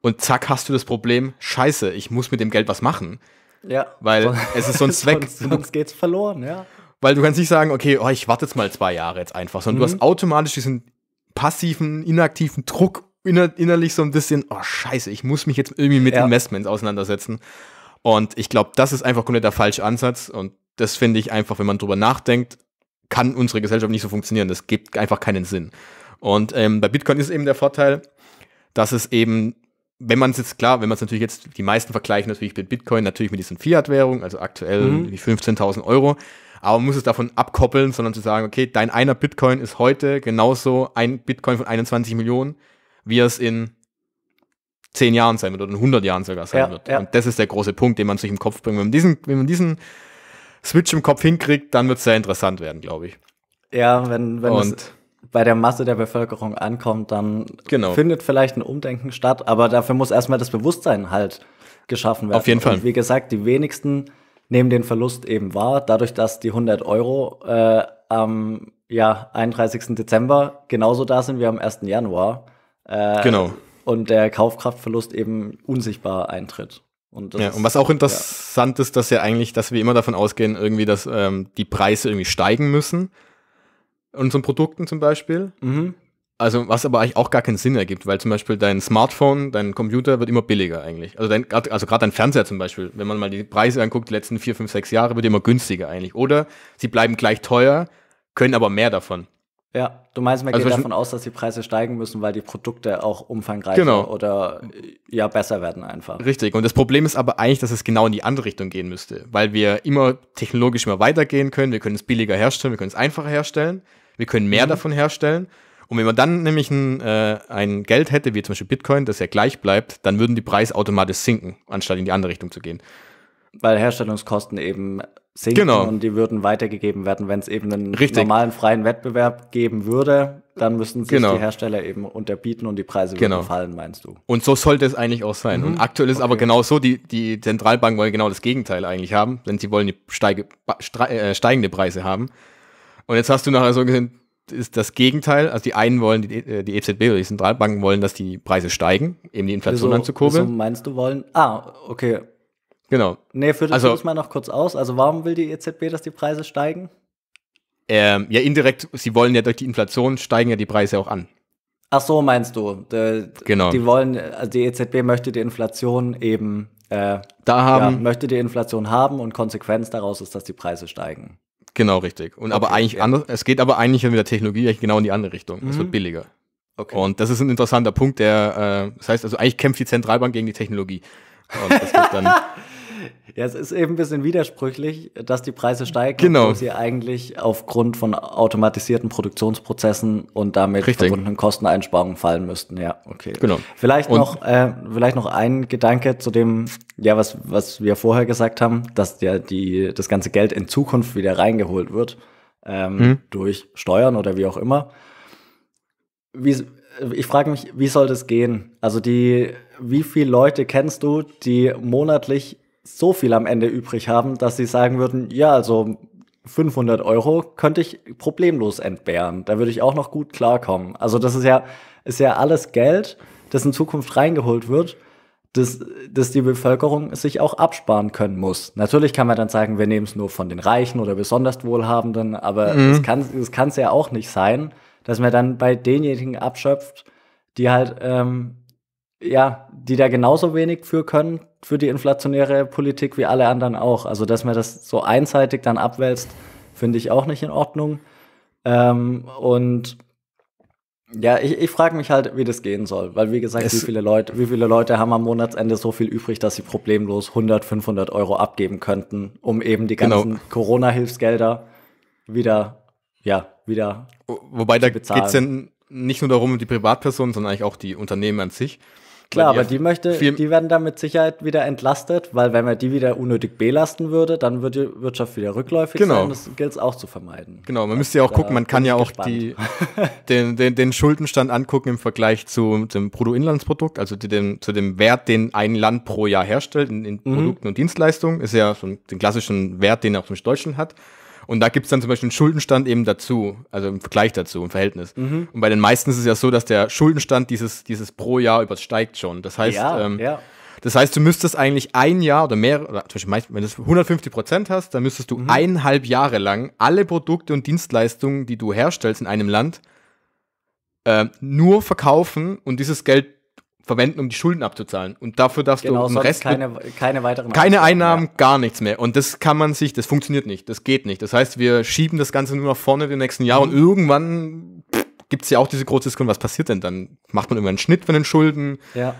und zack hast du das Problem, scheiße, ich muss mit dem Geld was machen. Ja. Weil es ist so ein [LAUGHS] Zweck. sonst, sonst geht's verloren, ja. Weil du kannst nicht sagen, okay, oh, ich warte jetzt mal zwei Jahre jetzt einfach, sondern mhm. du hast automatisch diesen passiven, inaktiven Druck inner innerlich so ein bisschen, oh scheiße, ich muss mich jetzt irgendwie mit ja. Investments auseinandersetzen. Und ich glaube, das ist einfach komplett der falsche Ansatz. Und das finde ich einfach, wenn man drüber nachdenkt kann unsere Gesellschaft nicht so funktionieren. Das gibt einfach keinen Sinn. Und ähm, bei Bitcoin ist eben der Vorteil, dass es eben, wenn man es jetzt klar, wenn man es natürlich jetzt, die meisten vergleichen natürlich mit Bitcoin, natürlich mit diesen Fiat-Währungen, also aktuell mhm. die 15.000 Euro, aber man muss es davon abkoppeln, sondern zu sagen, okay, dein einer Bitcoin ist heute genauso ein Bitcoin von 21 Millionen, wie es in 10 Jahren sein wird oder in 100 Jahren sogar sein ja, wird. Ja. Und das ist der große Punkt, den man sich im Kopf bringt. Wenn man diesen, wenn man diesen Switch im Kopf hinkriegt, dann wird es sehr interessant werden, glaube ich. Ja, wenn, wenn Und es bei der Masse der Bevölkerung ankommt, dann genau. findet vielleicht ein Umdenken statt, aber dafür muss erstmal das Bewusstsein halt geschaffen werden. Auf jeden Fall. Und wie gesagt, die wenigsten nehmen den Verlust eben wahr, dadurch, dass die 100 Euro äh, am ja, 31. Dezember genauso da sind wie am 1. Januar. Äh, genau. Und der Kaufkraftverlust eben unsichtbar eintritt. Und, ja, und was auch interessant ja. ist, dass ja eigentlich, dass wir immer davon ausgehen, irgendwie, dass ähm, die Preise irgendwie steigen müssen. Unseren Produkten zum Beispiel. Mhm. Also, was aber eigentlich auch gar keinen Sinn ergibt, weil zum Beispiel dein Smartphone, dein Computer wird immer billiger eigentlich. Also, dein, also gerade dein Fernseher zum Beispiel, wenn man mal die Preise anguckt, die letzten vier, fünf, sechs Jahre, wird immer günstiger eigentlich. Oder sie bleiben gleich teuer, können aber mehr davon. Ja, du meinst, man also geht davon aus, dass die Preise steigen müssen, weil die Produkte auch umfangreicher genau. oder ja besser werden einfach. Richtig. Und das Problem ist aber eigentlich, dass es genau in die andere Richtung gehen müsste, weil wir immer technologisch immer weitergehen können. Wir können es billiger herstellen, wir können es einfacher herstellen, wir können mehr mhm. davon herstellen. Und wenn man dann nämlich ein, äh, ein Geld hätte, wie zum Beispiel Bitcoin, das ja gleich bleibt, dann würden die Preise automatisch sinken, anstatt in die andere Richtung zu gehen. Weil Herstellungskosten eben sinken genau. und die würden weitergegeben werden. Wenn es eben einen Richtig. normalen freien Wettbewerb geben würde, dann müssten sich genau. die Hersteller eben unterbieten und die Preise genau. würden fallen, meinst du? Und so sollte es eigentlich auch sein. Mhm. Und aktuell ist okay. aber genau so, die, die Zentralbanken wollen genau das Gegenteil eigentlich haben, denn sie wollen die steige, äh, steigende Preise haben. Und jetzt hast du nachher so gesehen, ist das Gegenteil. Also die einen wollen, die, äh, die EZB oder die Zentralbanken wollen, dass die Preise steigen, eben die Inflation so, anzukurbeln. So meinst du wollen? Ah, okay. Genau. Nee, führ, also, das mal noch kurz aus. Also warum will die EZB, dass die Preise steigen? Ähm, ja, indirekt, sie wollen ja durch die Inflation steigen ja die Preise auch an. Ach so, meinst du? De, genau. Die wollen, also die EZB möchte die Inflation eben äh, da haben. Ja, möchte die Inflation haben und Konsequenz daraus ist, dass die Preise steigen. Genau, richtig. Und okay, aber eigentlich okay. anders, es geht aber eigentlich mit der Technologie genau in die andere Richtung. Mhm. Es wird mhm. billiger. Okay. Und das ist ein interessanter Punkt, der, äh, das heißt also, eigentlich kämpft die Zentralbank gegen die Technologie. Und das wird dann [LAUGHS] Ja, es ist eben ein bisschen widersprüchlich, dass die Preise steigen, genau. sie eigentlich aufgrund von automatisierten Produktionsprozessen und damit Richtig. verbundenen Kosteneinsparungen fallen müssten. Ja, okay. Genau. Vielleicht und noch, äh, vielleicht noch ein Gedanke zu dem, ja, was, was wir vorher gesagt haben, dass ja die, das ganze Geld in Zukunft wieder reingeholt wird, ähm, hm. durch Steuern oder wie auch immer. Wie, ich frage mich, wie soll das gehen? Also die, wie viele Leute kennst du, die monatlich so viel am Ende übrig haben, dass sie sagen würden, ja, also 500 Euro könnte ich problemlos entbehren. Da würde ich auch noch gut klarkommen. Also das ist ja, ist ja alles Geld, das in Zukunft reingeholt wird, das, das die Bevölkerung sich auch absparen können muss. Natürlich kann man dann sagen, wir nehmen es nur von den Reichen oder besonders Wohlhabenden, aber mhm. es mhm. kann es ja auch nicht sein, dass man dann bei denjenigen abschöpft, die halt ähm, ja, die da genauso wenig für können, für die inflationäre Politik wie alle anderen auch. Also, dass man das so einseitig dann abwälzt, finde ich auch nicht in Ordnung. Ähm, und ja, ich, ich frage mich halt, wie das gehen soll, weil wie gesagt, wie viele, Leute, wie viele Leute haben am Monatsende so viel übrig, dass sie problemlos 100, 500 Euro abgeben könnten, um eben die genau. ganzen genau. Corona-Hilfsgelder wieder, ja, wieder zu Wobei, da geht es ja nicht nur darum, die Privatpersonen, sondern eigentlich auch die Unternehmen an sich. Klar, aber die möchte, die werden dann mit Sicherheit wieder entlastet, weil wenn man die wieder unnötig belasten würde, dann würde die Wirtschaft wieder rückläufig genau. sein. Das gilt es auch zu vermeiden. Genau, man das müsste ja auch gucken, man kann ja auch die, [LAUGHS] den, den, den, Schuldenstand angucken im Vergleich zu dem Bruttoinlandsprodukt, also dem, zu dem Wert, den ein Land pro Jahr herstellt in, in mhm. Produkten und Dienstleistungen. Ist ja so ein, den klassischen Wert, den auch zum Deutschen hat. Und da gibt es dann zum Beispiel einen Schuldenstand eben dazu, also im Vergleich dazu, im Verhältnis. Mhm. Und bei den meisten ist es ja so, dass der Schuldenstand dieses, dieses pro Jahr übersteigt schon. Das heißt, ja, ähm, ja. Das heißt, du müsstest eigentlich ein Jahr oder mehr, oder zum Beispiel, wenn du 150 Prozent hast, dann müsstest du mhm. eineinhalb Jahre lang alle Produkte und Dienstleistungen, die du herstellst in einem Land, äh, nur verkaufen und dieses Geld verwenden, um die Schulden abzuzahlen. Und dafür darfst genau, du den Rest keine, keine weiteren keine Einnahmen, ja. gar nichts mehr. Und das kann man sich, das funktioniert nicht, das geht nicht. Das heißt, wir schieben das Ganze nur nach vorne den nächsten Jahre mhm. und irgendwann pff, gibt's ja auch diese große Diskussion, was passiert denn dann? Macht man irgendwann einen Schnitt von den Schulden? Ja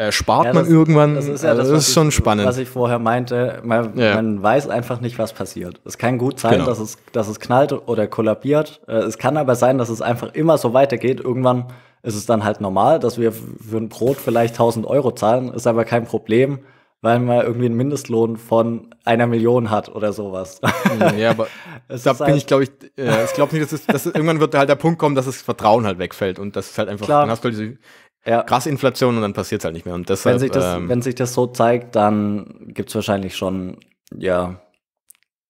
äh, spart ja, das, man irgendwann. Das ist, ja also das ist schon ich, spannend. Was ich vorher meinte, man, ja. man, weiß einfach nicht, was passiert. Es kann gut sein, genau. dass, es, dass es knallt oder kollabiert. Äh, es kann aber sein, dass es einfach immer so weitergeht. Irgendwann ist es dann halt normal, dass wir für ein Brot vielleicht 1000 Euro zahlen, ist aber kein Problem, weil man irgendwie einen Mindestlohn von einer Million hat oder sowas. Mhm, ja, aber [LAUGHS] da bin halt ich, glaube ich, äh, ich glaube nicht, dass, es, dass irgendwann wird halt der Punkt kommen, dass das Vertrauen halt wegfällt und das ist halt einfach, Klar. dann hast du halt diese ja. krass Inflation und dann passiert es halt nicht mehr. Und deshalb, wenn, sich das, ähm, wenn sich das so zeigt, dann gibt es wahrscheinlich schon, ja,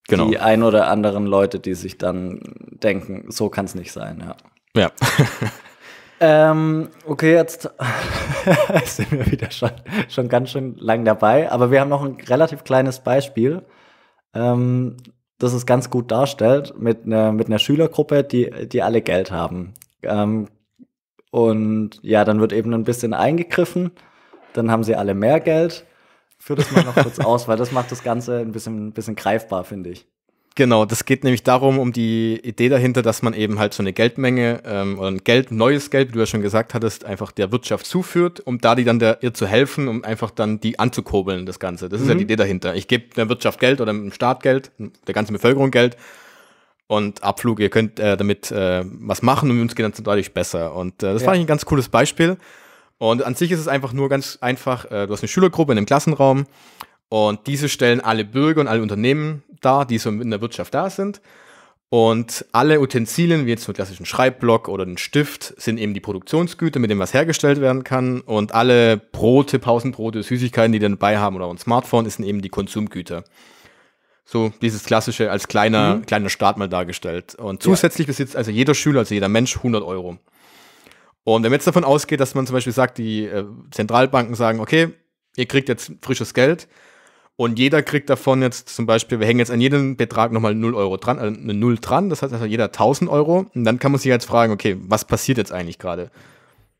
genau. die ein oder anderen Leute, die sich dann denken, so kann es nicht sein, ja. Ja. [LAUGHS] ähm, okay, jetzt [LAUGHS] sind wir wieder schon, schon ganz schön lang dabei, aber wir haben noch ein relativ kleines Beispiel. Ähm, das es ganz gut darstellt mit einer mit Schülergruppe, die die alle Geld haben. Ähm, und ja, dann wird eben ein bisschen eingegriffen. Dann haben sie alle mehr Geld. Führ das mal noch kurz [LAUGHS] aus, weil das macht das Ganze ein bisschen, ein bisschen greifbar, finde ich. Genau, das geht nämlich darum, um die Idee dahinter, dass man eben halt so eine Geldmenge ähm, oder ein Geld, neues Geld, wie du ja schon gesagt hattest, einfach der Wirtschaft zuführt, um da die dann der, ihr zu helfen, um einfach dann die anzukurbeln, das Ganze. Das mhm. ist ja mhm. die Idee dahinter. Ich gebe der Wirtschaft Geld oder dem Staat Geld, der ganzen Bevölkerung Geld und Abflug, ihr könnt äh, damit äh, was machen und uns geht dann dadurch besser. Und äh, das ja. fand ich ein ganz cooles Beispiel. Und an sich ist es einfach nur ganz einfach, äh, du hast eine Schülergruppe in einem Klassenraum und diese stellen alle Bürger und alle Unternehmen dar, die so in der Wirtschaft da sind. Und alle Utensilien, wie jetzt einen klassischen Schreibblock oder einen Stift, sind eben die Produktionsgüter, mit dem was hergestellt werden kann. Und alle Brote, Pausenbrote, Süßigkeiten, die dann dabei haben oder ein Smartphone, sind eben die Konsumgüter. So dieses klassische als kleiner, mhm. kleiner Start mal dargestellt. Und zusätzlich ja. besitzt also jeder Schüler, also jeder Mensch 100 Euro. Und wenn man jetzt davon ausgeht, dass man zum Beispiel sagt, die äh, Zentralbanken sagen, okay, ihr kriegt jetzt frisches Geld und jeder kriegt davon jetzt zum Beispiel, wir hängen jetzt an jedem Betrag nochmal 0 Euro dran, also eine 0 dran, das heißt also jeder 1000 Euro. Und dann kann man sich jetzt fragen, okay, was passiert jetzt eigentlich gerade?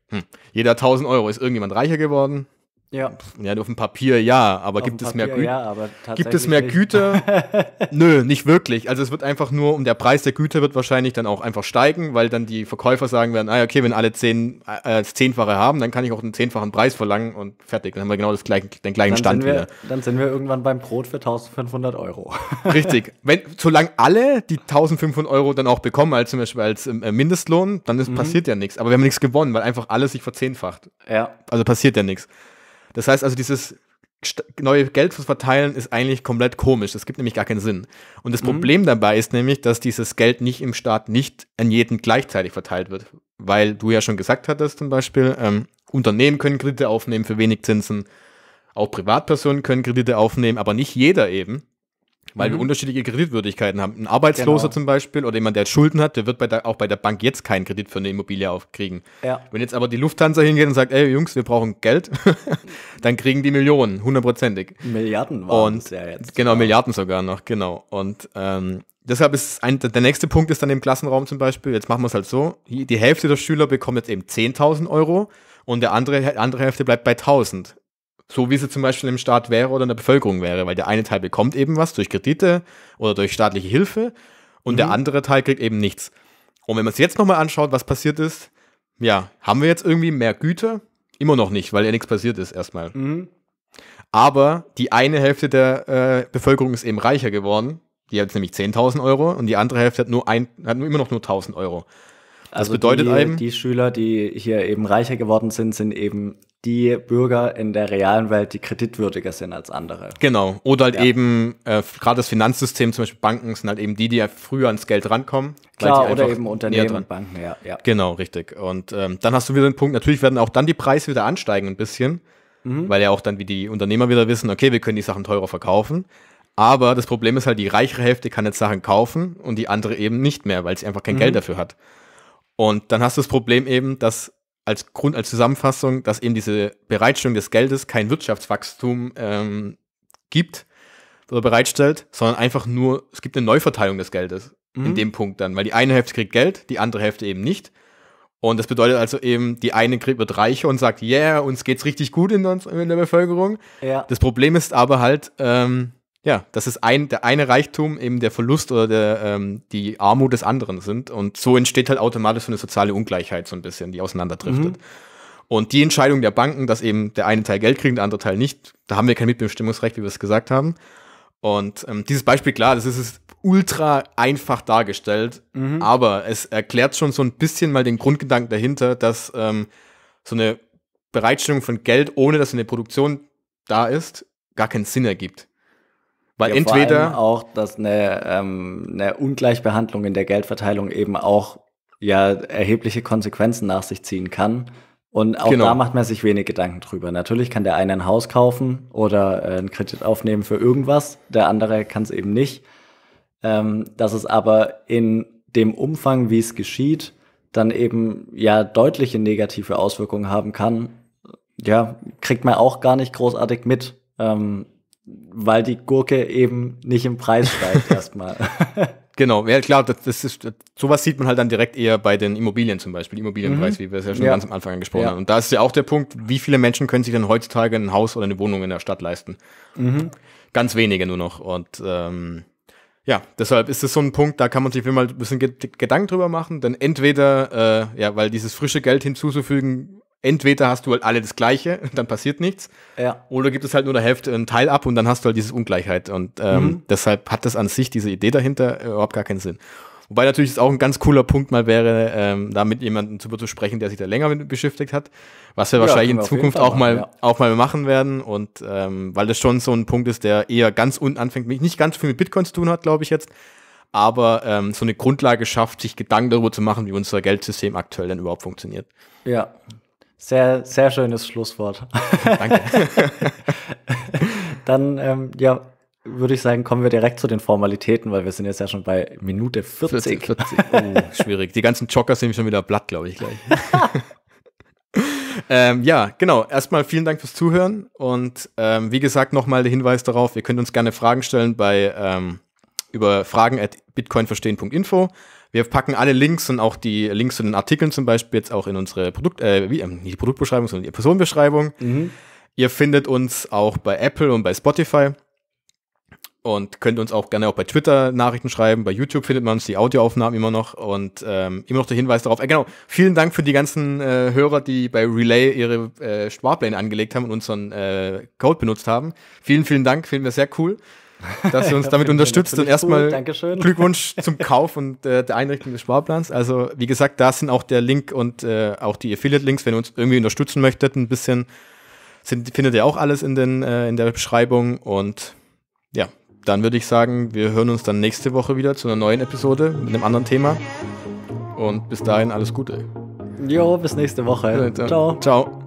Hm, jeder 1000 Euro, ist irgendjemand reicher geworden? Ja. Ja, auf dem Papier ja, aber auf gibt es Papier, mehr Güter? Ja, gibt es mehr Güter? [LAUGHS] Nö, nicht wirklich. Also es wird einfach nur, um der Preis der Güter wird wahrscheinlich dann auch einfach steigen, weil dann die Verkäufer sagen werden, ah okay, wenn alle zehn, äh, das Zehnfache haben, dann kann ich auch einen zehnfachen Preis verlangen und fertig. Dann haben wir genau das gleiche, den gleichen dann Stand wir, wieder. Dann sind wir irgendwann beim Brot für 1500 Euro. [LAUGHS] Richtig. Wenn, solange alle die 1500 Euro dann auch bekommen, als zum Beispiel als ähm, äh, Mindestlohn, dann ist, mhm. passiert ja nichts. Aber wir haben nichts gewonnen, weil einfach alles sich verzehnfacht. Ja. Also passiert ja nichts. Das heißt also, dieses neue Geld zu verteilen ist eigentlich komplett komisch. Das gibt nämlich gar keinen Sinn. Und das mhm. Problem dabei ist nämlich, dass dieses Geld nicht im Staat nicht an jeden gleichzeitig verteilt wird. Weil du ja schon gesagt hattest zum Beispiel, ähm, Unternehmen können Kredite aufnehmen für wenig Zinsen, auch Privatpersonen können Kredite aufnehmen, aber nicht jeder eben. Weil mhm. wir unterschiedliche Kreditwürdigkeiten haben. Ein Arbeitsloser genau. zum Beispiel oder jemand, der Schulden hat, der wird bei der, auch bei der Bank jetzt keinen Kredit für eine Immobilie aufkriegen. Ja. Wenn jetzt aber die Lufthansa hingeht und sagt, ey Jungs, wir brauchen Geld, [LAUGHS] dann kriegen die Millionen, hundertprozentig. Milliarden waren und, ja jetzt. Genau, Milliarden sogar noch, genau. Und ähm, deshalb ist ein, der nächste Punkt ist dann im Klassenraum zum Beispiel, jetzt machen wir es halt so, die Hälfte der Schüler bekommt jetzt eben 10.000 Euro und der andere, andere Hälfte bleibt bei 1000 so wie sie zum Beispiel im Staat wäre oder in der Bevölkerung wäre, weil der eine Teil bekommt eben was durch Kredite oder durch staatliche Hilfe und mhm. der andere Teil kriegt eben nichts. Und wenn man es jetzt nochmal anschaut, was passiert ist, ja, haben wir jetzt irgendwie mehr Güter? Immer noch nicht, weil ja nichts passiert ist erstmal. Mhm. Aber die eine Hälfte der äh, Bevölkerung ist eben reicher geworden. Die hat jetzt nämlich 10.000 Euro und die andere Hälfte hat nur, ein, hat immer noch nur 1.000 Euro. Das also bedeutet die, einem? Die Schüler, die hier eben reicher geworden sind, sind eben die Bürger in der realen Welt, die kreditwürdiger sind als andere. Genau. Oder halt ja. eben, äh, gerade das Finanzsystem, zum Beispiel Banken, sind halt eben die, die ja früher ans Geld rankommen. Klar, oder eben Unternehmen und Banken, ja, ja, Genau, richtig. Und ähm, dann hast du wieder den Punkt, natürlich werden auch dann die Preise wieder ansteigen ein bisschen, mhm. weil ja auch dann wie die Unternehmer wieder wissen, okay, wir können die Sachen teurer verkaufen. Aber das Problem ist halt, die reichere Hälfte kann jetzt Sachen kaufen und die andere eben nicht mehr, weil sie einfach kein mhm. Geld dafür hat. Und dann hast du das Problem eben, dass als Grund, als Zusammenfassung, dass eben diese Bereitstellung des Geldes kein Wirtschaftswachstum ähm, gibt oder bereitstellt, sondern einfach nur, es gibt eine Neuverteilung des Geldes mhm. in dem Punkt dann, weil die eine Hälfte kriegt Geld, die andere Hälfte eben nicht. Und das bedeutet also eben, die eine wird reicher und sagt, yeah, uns geht's richtig gut in, uns, in der Bevölkerung. Ja. Das Problem ist aber halt, ähm, ja, das ist ein, der eine Reichtum eben der Verlust oder der, ähm, die Armut des anderen sind. Und so entsteht halt automatisch so eine soziale Ungleichheit so ein bisschen, die auseinanderdriftet. Mhm. Und die Entscheidung der Banken, dass eben der eine Teil Geld kriegt, der andere Teil nicht, da haben wir kein Mitbestimmungsrecht, wie wir es gesagt haben. Und ähm, dieses Beispiel, klar, das ist, es ultra einfach dargestellt, mhm. aber es erklärt schon so ein bisschen mal den Grundgedanken dahinter, dass ähm, so eine Bereitstellung von Geld, ohne dass eine Produktion da ist, gar keinen Sinn ergibt. Weil ja, entweder auch, dass eine, ähm, eine Ungleichbehandlung in der Geldverteilung eben auch ja erhebliche Konsequenzen nach sich ziehen kann. Und auch genau. da macht man sich wenig Gedanken drüber. Natürlich kann der eine ein Haus kaufen oder äh, einen Kredit aufnehmen für irgendwas, der andere kann es eben nicht. Ähm, dass es aber in dem Umfang, wie es geschieht, dann eben ja deutliche negative Auswirkungen haben kann, ja, kriegt man auch gar nicht großartig mit. Ähm, weil die Gurke eben nicht im Preis steigt [LAUGHS] erstmal. Genau, ja klar, das, das ist, sowas sieht man halt dann direkt eher bei den Immobilien zum Beispiel, Immobilienpreis, mhm. wie wir es ja schon ja. ganz am Anfang angesprochen ja. haben. Und da ist ja auch der Punkt, wie viele Menschen können sich denn heutzutage ein Haus oder eine Wohnung in der Stadt leisten? Mhm. Ganz wenige nur noch. Und ähm, ja, deshalb ist es so ein Punkt, da kann man sich mal ein bisschen Gedanken drüber machen, denn entweder, äh, ja, weil dieses frische Geld hinzuzufügen, entweder hast du halt alle das Gleiche, [LAUGHS] dann passiert nichts. Ja. Oder gibt es halt nur der Hälfte einen Teil ab und dann hast du halt diese Ungleichheit. Und ähm, mhm. deshalb hat das an sich, diese Idee dahinter, äh, überhaupt gar keinen Sinn. Wobei natürlich es auch ein ganz cooler Punkt mal wäre, ähm, da mit jemandem zu, zu sprechen, der sich da länger mit beschäftigt hat. Was wir ja, wahrscheinlich wir in Zukunft auch, machen, mal, ja. auch mal machen werden. Und ähm, weil das schon so ein Punkt ist, der eher ganz unten anfängt, mich nicht ganz viel mit Bitcoin zu tun hat, glaube ich jetzt, aber ähm, so eine Grundlage schafft, sich Gedanken darüber zu machen, wie unser Geldsystem aktuell denn überhaupt funktioniert. Ja, sehr, sehr schönes Schlusswort. Danke. [LAUGHS] Dann, ähm, ja, würde ich sagen, kommen wir direkt zu den Formalitäten, weil wir sind jetzt ja schon bei Minute 40. 40, 40. Oh, schwierig. Die ganzen Jogger sind schon wieder blatt, glaube ich, gleich. [LAUGHS] ähm, ja, genau. Erstmal vielen Dank fürs Zuhören und ähm, wie gesagt nochmal der Hinweis darauf, ihr könnt uns gerne Fragen stellen bei ähm, über fragen at bitcoinverstehen.info wir packen alle Links und auch die Links zu den Artikeln zum Beispiel jetzt auch in unsere Produkt, äh, wie, ähm, nicht die Produktbeschreibung, sondern die Personenbeschreibung. Mhm. Ihr findet uns auch bei Apple und bei Spotify und könnt uns auch gerne auch bei Twitter Nachrichten schreiben. Bei YouTube findet man uns die Audioaufnahmen immer noch und ähm, immer noch der Hinweis darauf. Äh, genau, vielen Dank für die ganzen äh, Hörer, die bei Relay ihre äh, Sparpläne angelegt haben und unseren äh, Code benutzt haben. Vielen, vielen Dank, finden wir sehr cool. [LAUGHS] dass ihr uns damit unterstützt. Und erstmal cool. [LAUGHS] Glückwunsch zum Kauf und äh, der Einrichtung des Sparplans. Also, wie gesagt, da sind auch der Link und äh, auch die Affiliate-Links, wenn ihr uns irgendwie unterstützen möchtet, ein bisschen, sind, findet ihr auch alles in, den, äh, in der Beschreibung. Und ja, dann würde ich sagen, wir hören uns dann nächste Woche wieder zu einer neuen Episode mit einem anderen Thema. Und bis dahin alles Gute. Jo, bis nächste Woche. Ciao. Ciao.